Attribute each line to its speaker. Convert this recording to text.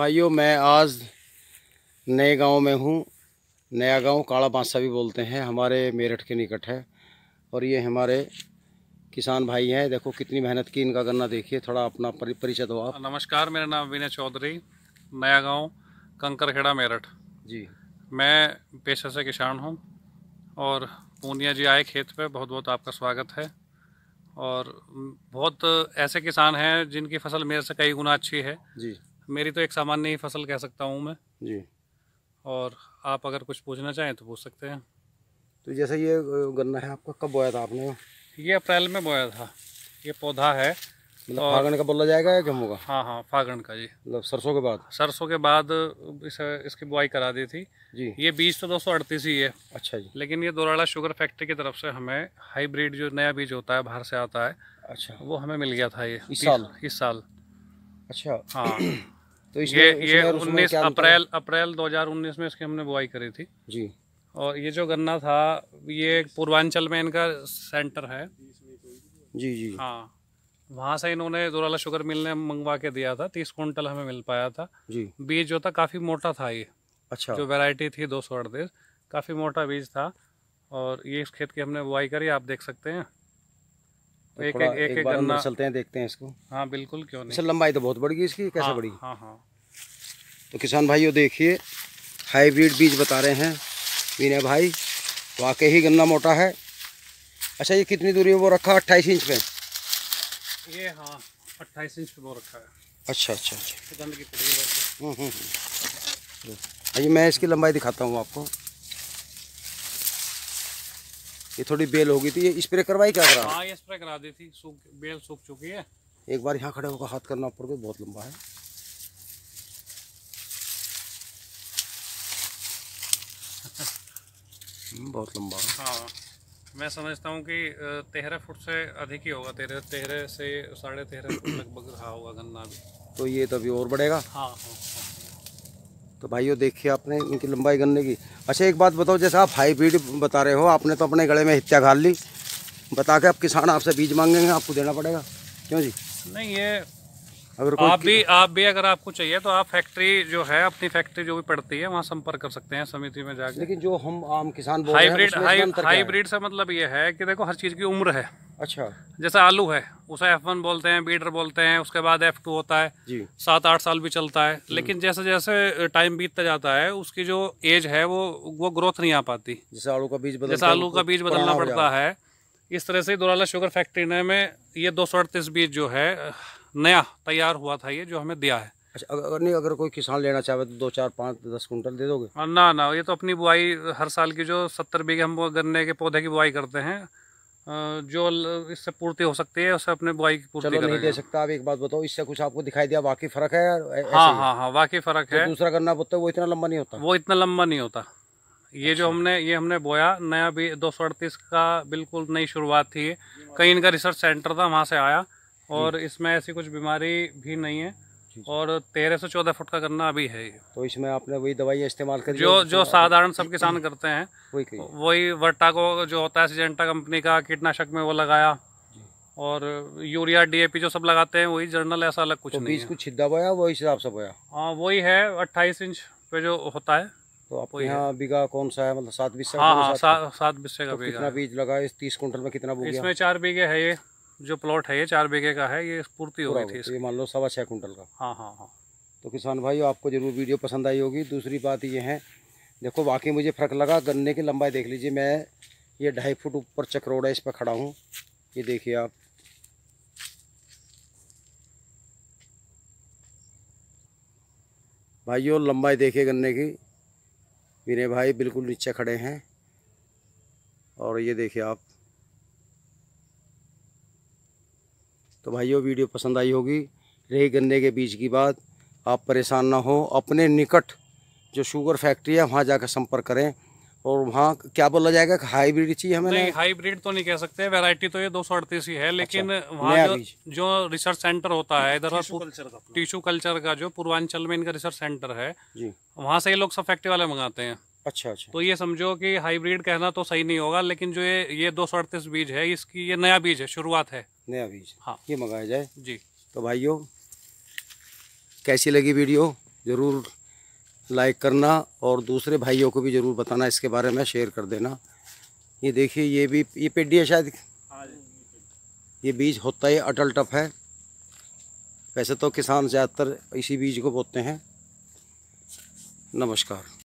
Speaker 1: भाइयों मैं आज नए गांव में हूं नया गांव काला बांसा भी बोलते हैं हमारे मेरठ के निकट है और ये हमारे किसान भाई हैं देखो कितनी मेहनत की इनका करना देखिए थोड़ा अपना परिचय दो आप
Speaker 2: नमस्कार मेरा नाम विनय चौधरी नया गांव कंकरखेड़ा मेरठ जी मैं पेशा से किसान हूँ और पूनिया जी आए खेत पर बहुत बहुत आपका स्वागत है और बहुत ऐसे किसान हैं जिनकी फसल मेरे से कई गुना अच्छी है जी मेरी तो एक सामान्य ही फसल कह सकता हूँ मैं जी और आप अगर कुछ पूछना चाहें तो पूछ सकते हैं
Speaker 1: तो जैसे ये गन्ना है आपका कब बोया था आपने
Speaker 2: ये अप्रैल में बोया था ये पौधा है मतलब फागण का
Speaker 1: बोला जाएगा या होगा हाँ हाँ फागण का जी मतलब सरसों के बाद
Speaker 2: सरसों के बाद इस, इसकी बुआई करा दी थी जी ये बीज तो दो सौ अड़तीस ही है अच्छा जी लेकिन ये दोराड़ा शुगर फैक्ट्री की तरफ से हमें हाईब्रिड जो नया बीज होता है बाहर से आता है अच्छा वो हमें मिल गया था ये इस साल इस साल अच्छा हाँ तो इसमें ये, इसमें ये उन्नीस अप्रैल अप्रैल 2019 में इसकी हमने बुआई करी थी जी और ये जो गन्ना था ये पूर्वांचल में इनका सेंटर है जी जी हाँ वहाँ से इन्होंने दुराला शुगर मिल ने मंगवा के दिया था तीस कुंटल हमें मिल पाया था जी बीज जो था काफ़ी मोटा था ये अच्छा जो वैरायटी थी दो सौ अड़तीस काफ़ी मोटा बीज था और ये इस खेत की हमने बुआई करी आप देख सकते हैं
Speaker 1: तो एक एक एक, एक, एक गन्ना चलते हैं देखते हैं इसको
Speaker 2: हाँ बिल्कुल क्यों अच्छा, नहीं
Speaker 1: लंबाई तो बहुत बढ़ गई इसकी कैसे हाँ, बढ़ी हाँ हाँ तो किसान भाइयों देखिए हाईब्रिड बीज बता रहे हैं विनय भाई वाकई तो ही गन्ना मोटा है अच्छा ये कितनी दूरी में वो रखा अट्ठाईस इंच पे
Speaker 2: ये हाँ अट्ठाईस इंच पे वो रखा है अच्छा अच्छा अच्छा
Speaker 1: हम्म, हम्म, हम्म। मैं इसकी लंबाई दिखाता हूँ आपको ये थोड़ी बेल हो गई थी ये स्प्रे करवाई क्या करा हाँ
Speaker 2: ये स्प्रे करा दी थी सूख बेल सूख चुकी है
Speaker 1: एक बार यहाँ खड़े होकर हाथ करना पड़ गया बहुत लंबा है हम्म, बहुत लंबा
Speaker 2: हाँ मैं समझता हूँ कि तेरह फुट से अधिक ही होगा तेरह तेरह से साढ़े तेरह फुट लगभग रहा होगा गन्ना भी
Speaker 1: तो ये तो अभी और बढ़ेगा हाँ हाँ, हाँ। तो भाइयों देखिए आपने इनकी लंबाई गन्ने की अच्छा एक बात बताओ जैसे आप हाईब्रिड बता रहे हो आपने तो अपने गले में हत्या घाल ली बता के आप किसान आपसे बीज मांगेंगे आपको देना पड़ेगा क्यों जी नहीं ये अगर आप भी
Speaker 2: आप भी अगर आपको चाहिए तो आप फैक्ट्री जो है अपनी फैक्ट्री जो भी पड़ती है वहाँ संपर्क कर सकते हैं समिति में जाकर लेकिन
Speaker 1: जो हम आम किसान हाईब्रिड हाईब्रिड
Speaker 2: से मतलब ये है कि देखो हर चीज़ की उम्र है अच्छा जैसे आलू है उसे एफ वन बोलते हैं बीडर बोलते हैं उसके बाद एफ टू होता है सात आठ साल भी चलता है हम्म। लेकिन जैसे जैसे टाइम बीतता जाता है उसकी जो एज है वो वो ग्रोथ नहीं आ पाती
Speaker 1: जैसे आलू का बीज जैसे आलू का बीज तो बदलना पड़ता
Speaker 2: है इस तरह से दुराला शुगर फैक्ट्री ने में ये दो बीज जो है नया तैयार हुआ था ये जो हमें दिया
Speaker 1: है अच्छा अगर नहीं अगर कोई किसान लेना चाहे तो दो चार पाँच दस कुंटल दे दोगे
Speaker 2: ना ना ये तो अपनी बुआई हर साल की जो सत्तर बीघे हम गन्ने के पौधे की बुआई करते हैं जो इससे पूर्ति हो सकती है उससे अपने
Speaker 1: बुआई की पूर्ति चलो नहीं दे सकता आप एक बात बताओ इससे कुछ आपको दिखाई दिया वाकई फर्क हाँ, है हाँ हाँ हाँ वाकई फर्क है दूसरा गन्ना बोता है वो इतना लंबा नहीं होता
Speaker 2: वो इतना लंबा नहीं होता ये जो अच्छा। हमने ये हमने बोया नया भी दो का बिल्कुल नई शुरुआत थी कहीं इनका रिसर्च सेंटर था वहाँ से आया और इसमें ऐसी कुछ बीमारी भी नहीं है और तेरह से चौदह फुट का गन्ना अभी है
Speaker 1: तो इसमें आपने वही दवाइयाँ इस्तेमाल करी जो जो तो साधारण सब किसान करते हैं वही
Speaker 2: वही वर्टा को जो होता है सिजेंटा कंपनी का कीटनाशक में वो लगाया और यूरिया डीएपी जो सब लगाते हैं वही जर्नल ऐसा अलग कुछ तो नहीं बीज कुछ
Speaker 1: छिद्दा बोया वही हिसाब से बोया
Speaker 2: हाँ वही है अट्ठाईस इंच पे जो होता है तो आप यहाँ
Speaker 1: बीघा कौन सा है मतलब सात बीस हाँ, हाँ, सात बीस का तो बीघा बीज लगा इस तीस कुंटल में कितना इसमें
Speaker 2: चार बीघे है ये जो प्लॉट है ये चार बीघे का है ये पूर्ति हो गई थी
Speaker 1: ये मान लो सवा छः कुंटल का हाँ हाँ हाँ तो किसान भाई आपको जरूर वीडियो पसंद आई होगी दूसरी बात ये है देखो वाकई मुझे फ़र्क लगा गन्ने की लंबाई देख लीजिए मैं ये ढाई फुट ऊपर चक्रोड़ा इस पर खड़ा हूँ ये देखिए आप भाइयों लंबाई देखिए गन्ने की मेरे भाई बिल्कुल नीचे खड़े हैं और ये देखिए आप तो भाइयों वीडियो पसंद आई होगी रही गन्ने के बीज की बात आप परेशान ना हो अपने निकट जो शुगर फैक्ट्री है वहाँ जाकर संपर्क करें और वहाँ क्या बोला जाएगा हाईब्रिड चाहिए हमें नहीं
Speaker 2: हाईब्रिड तो नहीं कह सकते वैरायटी तो ये दो सौ अड़तीस ही है अच्छा, लेकिन अच्छा, वहाँ जो, जो रिसर्च सेंटर होता है इधर टिश्यू कल्चर का जो पूर्वांचल में इनका रिसर्च सेंटर है वहाँ से ये लोग सब फैक्ट्री वाले मंगाते हैं अच्छा अच्छा तो ये समझो कि हाईब्रिड कहना तो सही नहीं होगा लेकिन जो ये ये दो बीज है इसकी ये नया बीज है शुरुआत है
Speaker 1: नया बीज हाँ ये मंगाया जाए जी तो भाइयों कैसी लगी वीडियो ज़रूर लाइक करना और दूसरे भाइयों को भी ज़रूर बताना इसके बारे में शेयर कर देना ये देखिए ये भी ये पेडी है शायद हाँ ये बीज होता ही अटल टप है वैसे तो किसान ज़्यादातर इसी बीज को बोते हैं नमस्कार